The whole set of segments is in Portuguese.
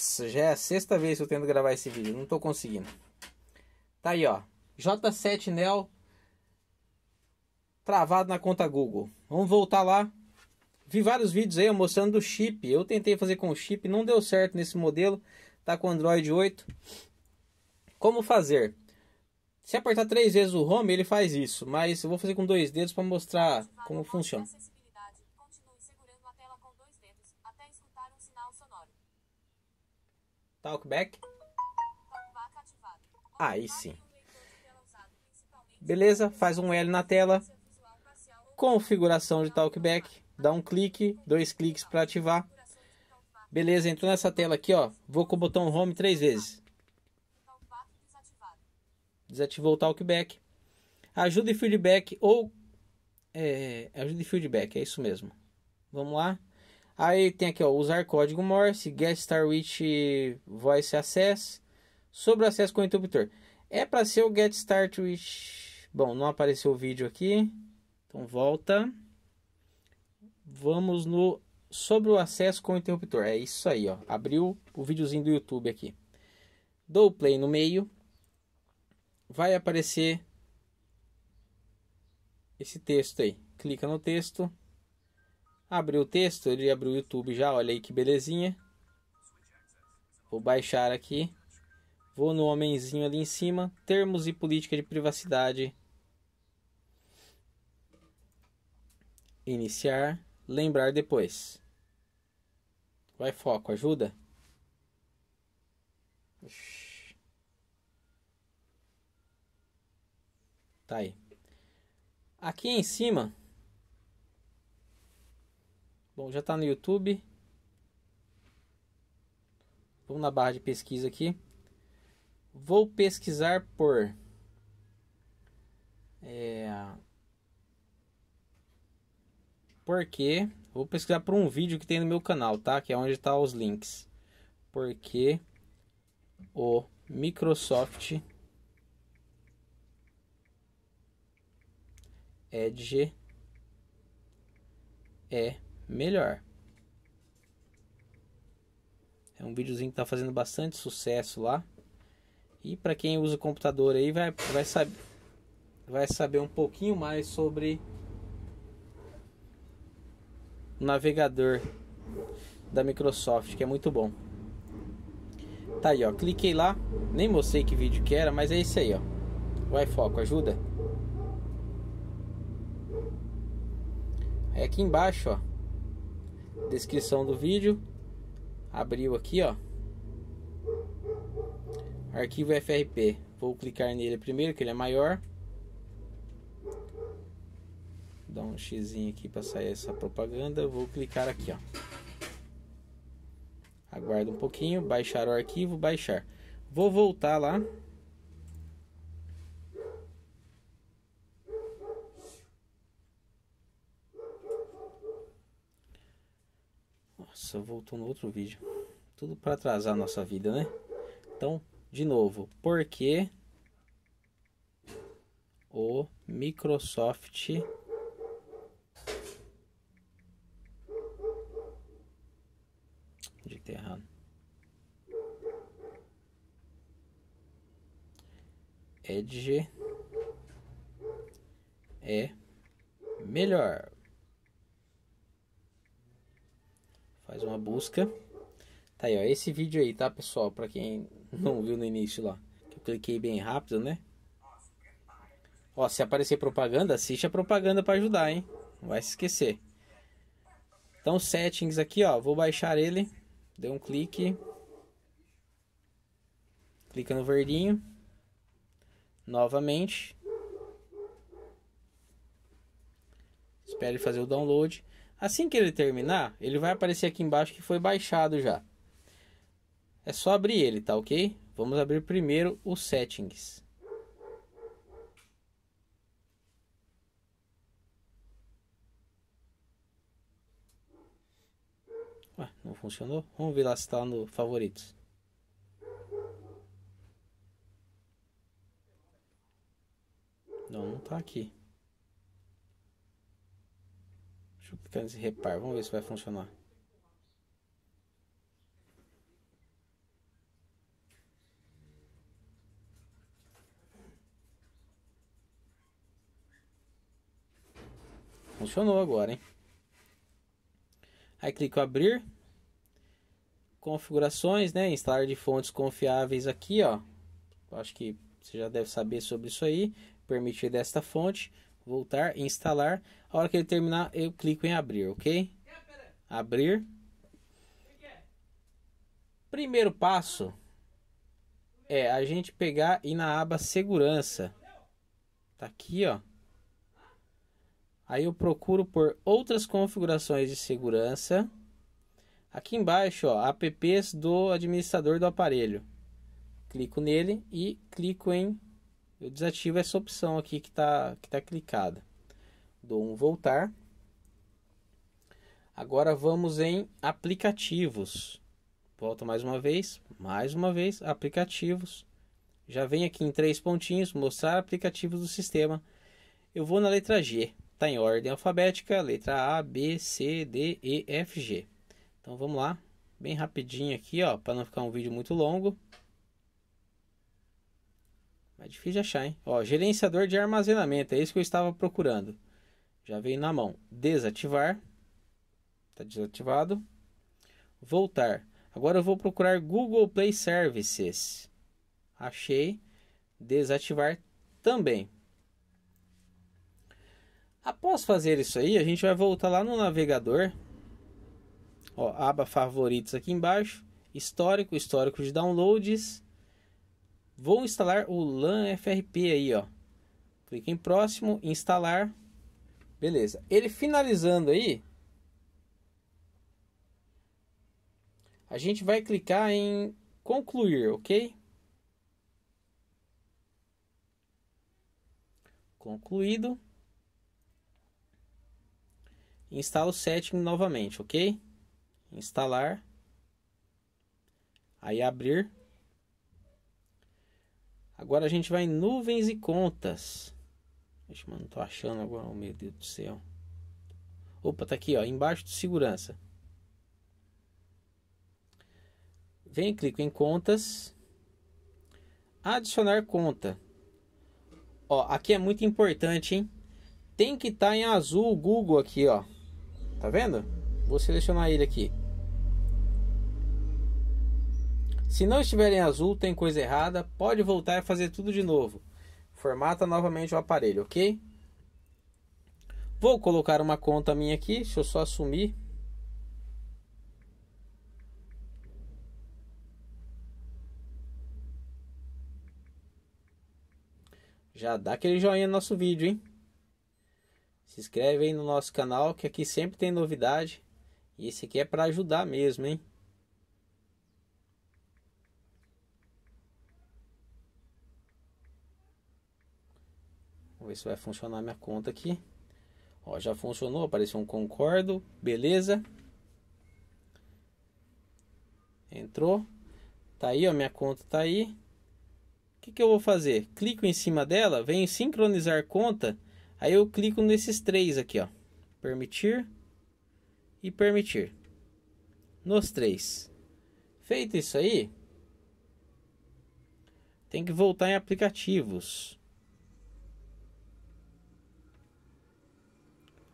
Nossa, já é a sexta vez que eu tento gravar esse vídeo, não tô conseguindo. Tá aí, ó. J7 Nel travado na conta Google. Vamos voltar lá. Vi vários vídeos aí mostrando o chip. Eu tentei fazer com o chip, não deu certo nesse modelo. Tá com Android 8. Como fazer? Se apertar três vezes o home, ele faz isso, mas eu vou fazer com dois dedos para mostrar como funciona. Talkback. Ah, aí sim. Beleza? Faz um L na tela. Configuração de Talkback. Dá um clique, dois cliques para ativar. Beleza, entrou nessa tela aqui, ó. Vou com o botão Home três vezes. Desativou o Talkback. Ajuda e feedback ou... É, ajuda e feedback, é isso mesmo. Vamos lá. Aí tem aqui, ó, usar código Morse, Get Star With Voice Access, sobre o acesso com o interruptor. É para ser o Get Start With... Bom, não apareceu o vídeo aqui, então volta. Vamos no sobre o acesso com o interruptor. É isso aí, ó. Abriu o videozinho do YouTube aqui. Dou play no meio. Vai aparecer esse texto aí. Clica no texto. Abriu o texto, ele abriu o YouTube já, olha aí que belezinha. Vou baixar aqui. Vou no homenzinho ali em cima, termos e política de privacidade. Iniciar, lembrar depois. Vai foco, ajuda. Tá aí. Aqui em cima Bom, já está no YouTube. Vamos na barra de pesquisa aqui. Vou pesquisar por é, porque vou pesquisar por um vídeo que tem no meu canal, tá? Que é onde estão tá os links. Porque o Microsoft Edge é melhor. É um videozinho que tá fazendo bastante sucesso lá. E para quem usa o computador aí vai, vai, saber, vai saber um pouquinho mais sobre o navegador da Microsoft, que é muito bom. Tá aí, ó. Cliquei lá. Nem mostrei que vídeo que era, mas é isso aí, ó. Vai, foco, ajuda. É aqui embaixo, ó descrição do vídeo. Abriu aqui, ó. Arquivo FRP. Vou clicar nele primeiro, que ele é maior. Dá um xizinho aqui para sair essa propaganda. Vou clicar aqui, ó. Aguarda um pouquinho, baixar o arquivo, baixar. Vou voltar lá Nossa, voltou no outro vídeo. Tudo para atrasar a nossa vida, né? Então, de novo, por que o Microsoft Digitei errado. Edge é melhor. mais uma busca. Tá aí, ó, esse vídeo aí, tá, pessoal? Pra quem não viu no início lá, que eu cliquei bem rápido, né? Ó, se aparecer propaganda, assiste a propaganda para ajudar, hein? Não vai se esquecer. Então, settings aqui, ó, vou baixar ele. Deu um clique. Clica no verdinho. Novamente. Espere fazer o download. Assim que ele terminar, ele vai aparecer aqui embaixo que foi baixado já. É só abrir ele, tá ok? Vamos abrir primeiro os settings. Ué, não funcionou? Vamos ver lá se está no favoritos. Não, não está aqui. nesse repar. Vamos ver se vai funcionar. Funcionou agora, hein? Aí clico abrir. Configurações, né? Instalar de fontes confiáveis aqui, ó. Acho que você já deve saber sobre isso aí. Permitir desta fonte voltar, instalar. A hora que ele terminar, eu clico em abrir, ok? Abrir. Primeiro passo é a gente pegar e ir na aba segurança. Tá aqui, ó. Aí eu procuro por outras configurações de segurança. Aqui embaixo, ó, apps do administrador do aparelho. Clico nele e clico em eu desativo essa opção aqui que está que tá clicada. Dou um voltar. Agora vamos em aplicativos. Volto mais uma vez, mais uma vez, aplicativos. Já vem aqui em três pontinhos, mostrar aplicativos do sistema. Eu vou na letra G. Está em ordem alfabética, letra A, B, C, D, E, F, G. Então vamos lá, bem rapidinho aqui, ó, para não ficar um vídeo muito longo. É difícil de achar, hein? Ó, gerenciador de armazenamento, é isso que eu estava procurando. Já veio na mão. Desativar. Está desativado. Voltar. Agora eu vou procurar Google Play Services. Achei. Desativar também. Após fazer isso aí, a gente vai voltar lá no navegador. Ó, aba favoritos aqui embaixo. Histórico, histórico de downloads Vou instalar o LAN FRP aí, ó. Clique em próximo, instalar. Beleza. Ele finalizando aí, a gente vai clicar em concluir, ok? Concluído. Instala o setting novamente, ok? Instalar. Aí abrir. Agora a gente vai em nuvens e contas. Ixi, mano, não tô achando agora, oh, meu Deus do céu. Opa, tá aqui, ó, embaixo de segurança. Vem, clico em contas. Adicionar conta. Ó, aqui é muito importante, hein? Tem que estar tá em azul o Google aqui, ó. Tá vendo? Vou selecionar ele aqui. Se não estiver em azul, tem coisa errada, pode voltar a fazer tudo de novo. Formata novamente o aparelho, ok? Vou colocar uma conta minha aqui, deixa eu só assumir. Já dá aquele joinha no nosso vídeo, hein? Se inscreve aí no nosso canal, que aqui sempre tem novidade. E esse aqui é para ajudar mesmo, hein? ver se vai funcionar minha conta aqui. Ó, já funcionou, apareceu um concordo, beleza. Entrou. Tá aí, ó, minha conta tá aí. O que, que eu vou fazer? Clico em cima dela, venho sincronizar conta. Aí eu clico nesses três aqui, ó. Permitir e permitir. Nos três. Feito isso aí, tem que voltar em aplicativos.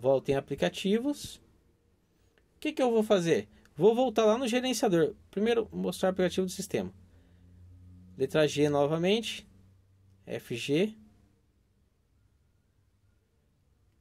Volto em aplicativos. O que, que eu vou fazer? Vou voltar lá no gerenciador. Primeiro, mostrar o aplicativo do sistema. Letra G novamente. FG.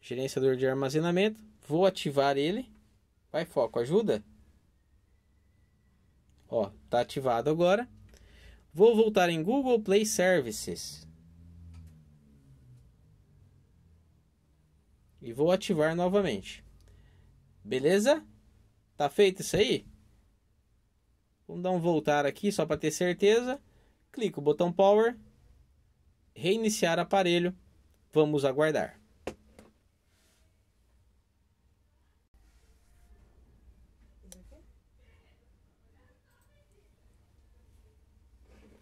Gerenciador de armazenamento. Vou ativar ele. Vai, foco, ajuda. Ó, tá ativado agora. Vou voltar em Google Play Services. e vou ativar novamente. Beleza? Tá feito isso aí? Vamos dar um voltar aqui só para ter certeza. Clico o botão Power, reiniciar aparelho. Vamos aguardar.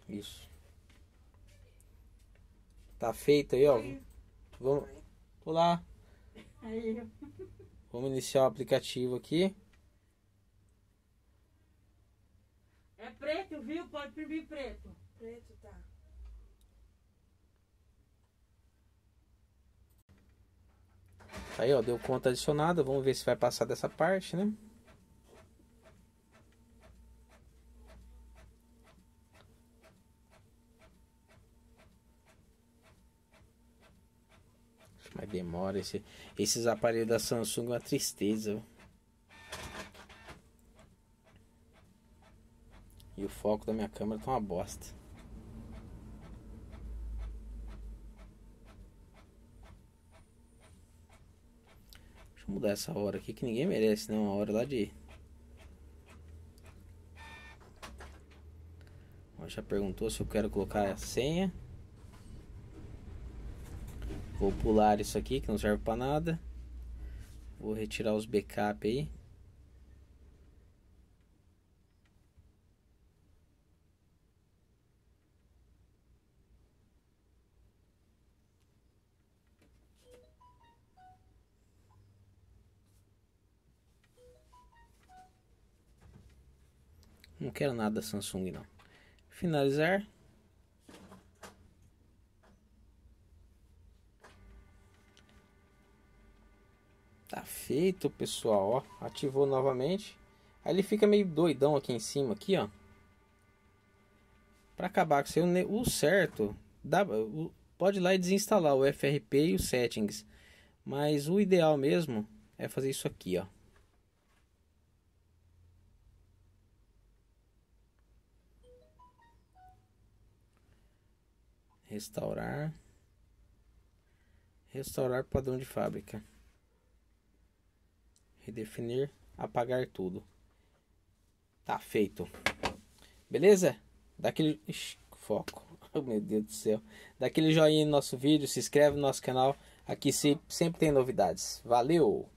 Isso. Tá feito aí, ó. Vamos. Tô lá. Aí Vamos iniciar o aplicativo aqui. É preto, viu? Pode imprimir preto. Preto, tá. Aí, ó, deu conta adicionada. Vamos ver se vai passar dessa parte, né? demora. Esse, esses aparelhos da Samsung é uma tristeza. E o foco da minha câmera tá uma bosta. Deixa eu mudar essa hora aqui que ninguém merece, não. Né? A hora lá de. Já perguntou se eu quero colocar a senha. Vou pular isso aqui que não serve para nada. Vou retirar os backup aí. Não quero nada Samsung não. Finalizar. Tá feito, pessoal, ó. Ativou novamente. Aí ele fica meio doidão aqui em cima, aqui, ó. Para acabar com isso, o certo, dá, pode ir lá e desinstalar o FRP e os settings. Mas o ideal mesmo é fazer isso aqui, ó. Restaurar. Restaurar padrão de fábrica redefinir, apagar tudo. Tá feito. Beleza? Daquele foco. Oh, meu Deus do céu. Daquele joinha no nosso vídeo, se inscreve no nosso canal. Aqui sempre tem novidades. Valeu!